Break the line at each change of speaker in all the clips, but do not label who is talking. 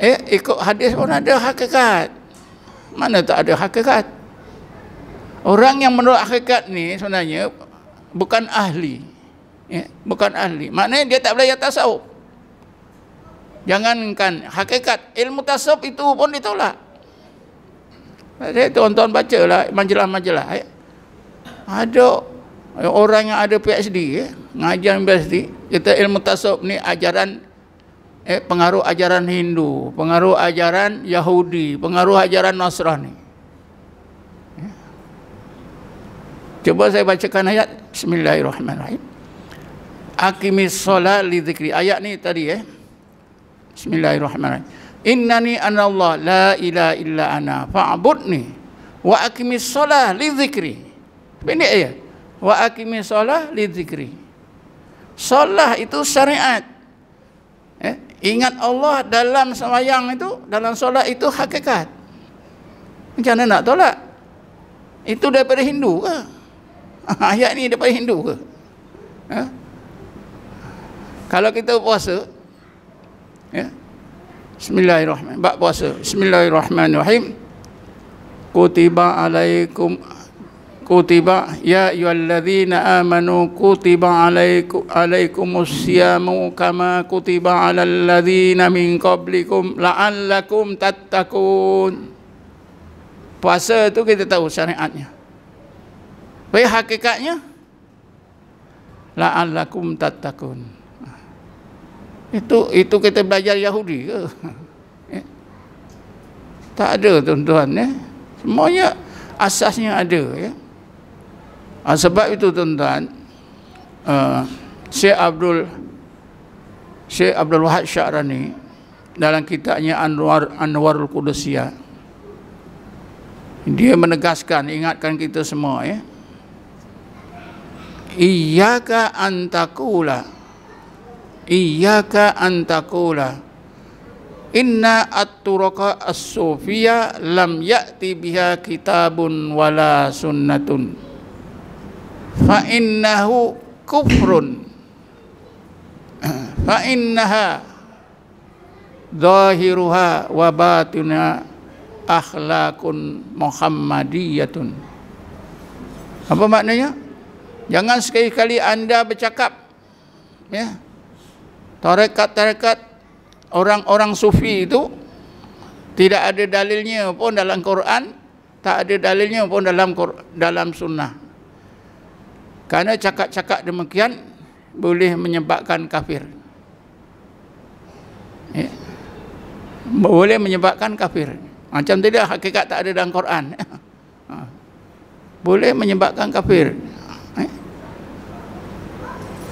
Eh, ikut hadis pun ada hakikat. Mana tak ada hakikat? Orang yang menolak hakikat ni sebenarnya bukan ahli. Eh, bukan ahli. Maknanya dia tak belajar tasawuf. Jangankan hakikat ilmu tasawuf itu pun ditolak. Saya eh, tuan-tuan bacalah majalah-majalah. Eh. Ada orang yang ada PhD, eh, ngajar PhD, kita ilmu tasawuf ni ajaran eh, pengaruh ajaran Hindu, pengaruh ajaran Yahudi, pengaruh ajaran Nasrani. Eh. Coba saya bacakan ayat Bismillahirrahmanirrahim. Akimis solat li dzikri. Ayat ni tadi eh. Bismillahirrahmanirrahim. Innani anallah la ilaha illa ana fa'budni wa akimis solat li dzikri. Pendek ya. Wa akimis solat li dzikri. Solat itu syariat. Ingat Allah dalam semayang itu, dalam solat itu hakikat. Macam mana nak tolak? Itu daripada Hindu ke? Ayat ni daripada Hindu ke? Ha? Kalau kita puasa, ya? Bismillahirrahmanirrahim. Bapak puasa. Bismillahirrahmanirrahim. Kutiba alaikum kutiba ya ayyuhalladzina amanu kutiba alaikum alaikumus siyamu kama kutiba alal ladzina min qablikum la'allakum tattaqun puasa tu kita tahu syariatnya tapi hakikatnya la'allakum tattaqun itu itu kita belajar Yahudi ke eh? tak ada tuan-tuan ya semuanya asasnya ada ya Ha, sebab itu tuan-tuan, uh, Syekh Abdul Syekh Abdul Wahab Syarani dalam kitabnya Anwar Anwarul Qudusiyah dia menegaskan ingatkan kita semua ya. Iyaka antakula Iyaka antakula Inna at-turaka as-sufiya lam ya'ti biha kitabun wala sunnatun fa innahu kufrun fa innaha zahiruha wa batinuha akhlakun muhammadiyatun apa maknanya jangan sekali-kali anda bercakap ya tarekat-tarekat orang-orang sufi itu tidak ada dalilnya pun dalam Quran tak ada dalilnya pun dalam dalam sunnah Karena cakap-cakap demikian boleh menyebabkan kafir. Ya. Boleh menyebabkan kafir. Macam tidak hakikat tak ada dalam Quran. Ya. Boleh menyebabkan kafir. Ya. Ha.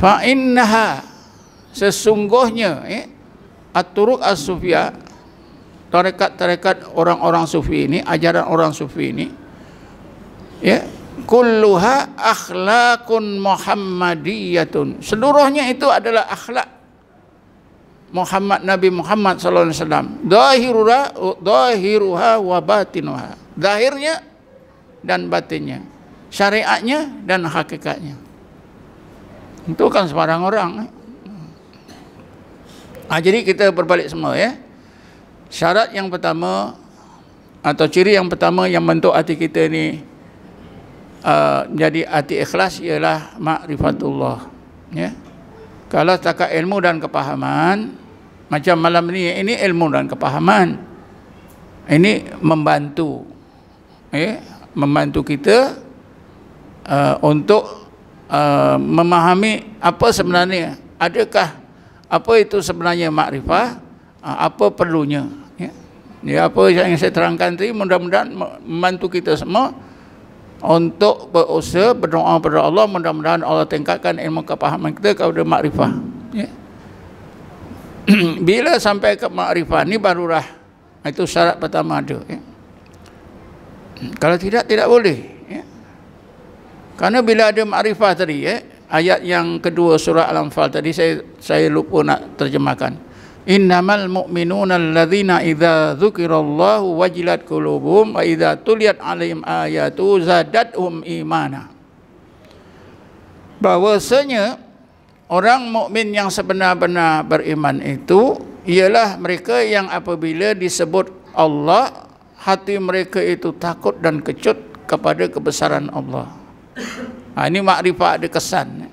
Fa'innaha sesungguhnya ya, At-Turuq As-Sufiya tarekat-tarekat orang-orang sufi ini, ajaran orang sufi ini ya, kulluha akhlakun muhammadiyatun seluruhnya itu adalah akhlak Muhammad Nabi Muhammad sallallahu alaihi wasallam zahiruha zahiruha wa batinuha zahirnya dan batinnya syariatnya dan hakikatnya itu kan sembarang orang nah, ha, jadi kita berbalik semua ya syarat yang pertama atau ciri yang pertama yang bentuk hati kita ni Ah, menjadi hati ikhlas ialah makrifatullah ya kalau tak ada ilmu dan kepahaman macam malam ni, ini ilmu dan kepahaman ini membantu ya membantu kita uh, untuk uh, memahami apa sebenarnya adakah apa itu sebenarnya makrifah uh, apa perlunya ya. ya apa yang saya terangkan tadi mudah-mudahan membantu kita semua untuk berusaha berdoa kepada Allah mudah-mudahan Allah tingkatkan ilmu kepahaman kita kepada makrifah ya. bila sampai ke makrifah ni barulah itu syarat pertama ada ya. kalau tidak tidak boleh ya. karena bila ada makrifah tadi ya, ayat yang kedua surah Al-Anfal tadi saya saya lupa nak terjemahkan innamal mu'minuna alladhina idza dzukirallahu wajilat qulubuhum wa idza tuliyat alaihim ayatu zadatuhum imana bahwasanya orang mukmin yang sebenar-benar beriman itu ialah mereka yang apabila disebut Allah hati mereka itu takut dan kecut kepada kebesaran Allah ha, ini makrifat ada kesan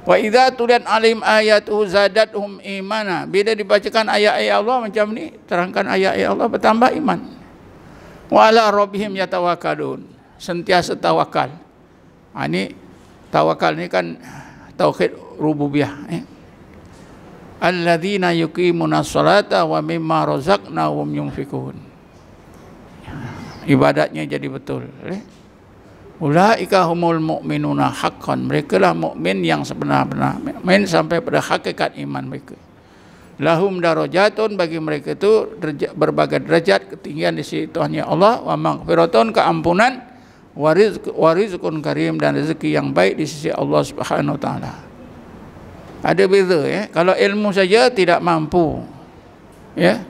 Wa idza tuliat alim ayatu zadatuhum imana. Bila dibacakan ayat-ayat Allah macam ni, terangkan ayat-ayat Allah bertambah iman. Wa ala rabbihim yatawakkalun. Sentiasa tawakal. Ha, ini tawakal ni kan tauhid rububiyah eh. Alladzina yuqimuna sholata wa mimma razaqnahum yunfikun. Ya, ibadatnya jadi betul. Eh? Ulaika humul mu'minuna haqqan. Mereka lah mukmin yang sebenar-benar. mukmin sampai pada hakikat iman mereka. Lahum darajatun bagi mereka itu berbagai derajat ketinggian di sisi Tuhan Yang Allah. Wa maghfiratun keampunan. Warizukun karim dan rezeki yang baik di sisi Allah subhanahu wa ta'ala. Ada beza ya. Kalau ilmu saja tidak mampu. Ya.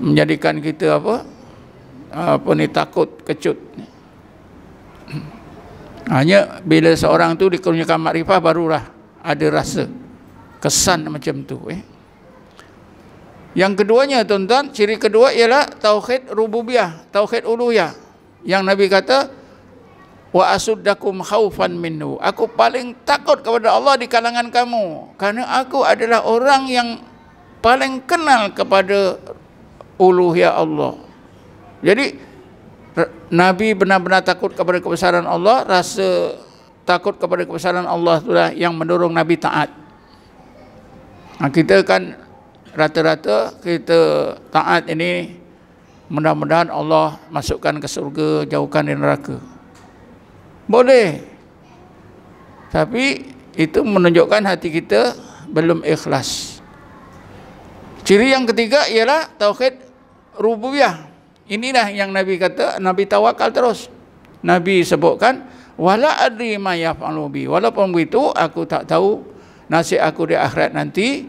Menjadikan kita apa. Apa ni takut kecut. Hanya bila seorang tu dikurniakan makrifah barulah ada rasa kesan macam tu eh. Yang keduanya tuan-tuan, ciri kedua ialah tauhid rububiyah, tauhid uluhiyah. Yang Nabi kata wa asuddakum khaufan minhu. Aku paling takut kepada Allah di kalangan kamu kerana aku adalah orang yang paling kenal kepada uluhiyah Allah. Jadi Nabi benar-benar takut kepada kebesaran Allah, rasa takut kepada kebesaran Allah itulah yang mendorong Nabi taat. Nah, ha, kita kan rata-rata kita taat ini mudah-mudahan Allah masukkan ke surga, jauhkan dari neraka. Boleh. Tapi itu menunjukkan hati kita belum ikhlas. Ciri yang ketiga ialah tauhid rububiyah. Inilah yang Nabi kata, Nabi tawakal terus. Nabi sebutkan, wala adri ma yaf'alu bi. Walaupun begitu, aku tak tahu nasib aku di akhirat nanti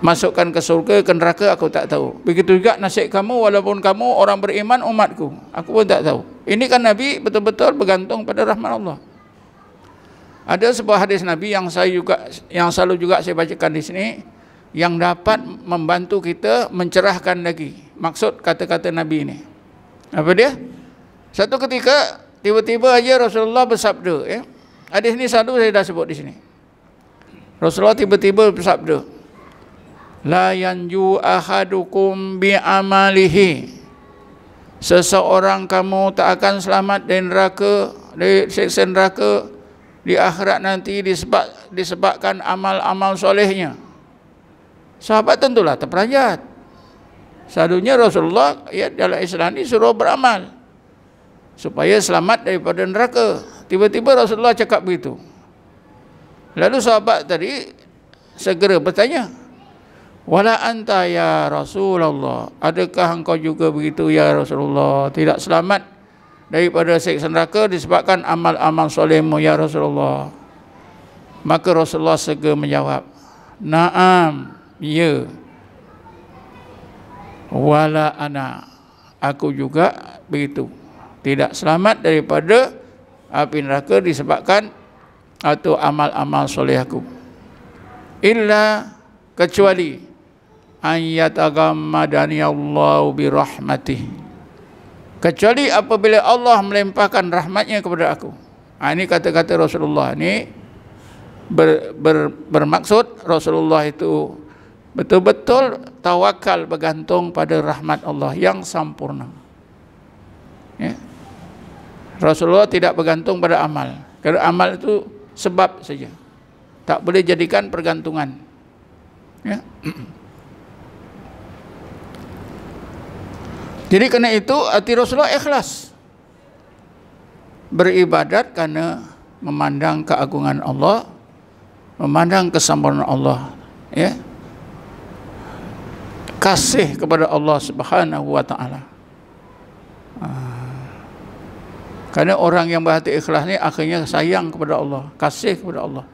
masukkan ke surga ke neraka aku tak tahu. Begitu juga nasib kamu walaupun kamu orang beriman umatku, aku pun tak tahu. Ini kan Nabi betul-betul bergantung pada rahmat Allah. Ada sebuah hadis Nabi yang saya juga yang selalu juga saya bacakan di sini yang dapat membantu kita mencerahkan lagi maksud kata-kata Nabi ini. Apa dia? Satu ketika tiba-tiba aja Rasulullah bersabda, ya. Hadis ini satu saya dah sebut di sini. Rasulullah tiba-tiba bersabda, "La yanju ahadukum bi amalihi." Seseorang kamu tak akan selamat dari neraka, dari seksa neraka di akhirat nanti disebab disebabkan amal-amal solehnya. Sahabat tentulah terperanjat. Selalunya Rasulullah ya dalam Islam ini suruh beramal supaya selamat daripada neraka. Tiba-tiba Rasulullah cakap begitu. Lalu sahabat tadi segera bertanya, "Wala anta ya Rasulullah, adakah engkau juga begitu ya Rasulullah? Tidak selamat daripada siksa neraka disebabkan amal-amal solehmu ya Rasulullah?" Maka Rasulullah segera menjawab, "Na'am." ya wala ana aku juga begitu tidak selamat daripada api neraka disebabkan atau amal-amal soleh aku. illa kecuali ayat agama dan Ya Allah bi rahmatih kecuali apabila Allah melimpahkan rahmatnya kepada aku ha, ini kata-kata Rasulullah ini ber, ber, bermaksud Rasulullah itu betul-betul tawakal bergantung pada rahmat Allah yang sempurna. Ya. Rasulullah tidak bergantung pada amal. Kerana amal itu sebab saja. Tak boleh jadikan pergantungan. Ya. Jadi kerana itu hati Rasulullah ikhlas. Beribadat kerana memandang keagungan Allah, memandang kesempurnaan Allah. Ya kasih kepada Allah Subhanahu wa taala. Ah. Karena orang yang berhati ikhlas ni akhirnya sayang kepada Allah, kasih kepada Allah.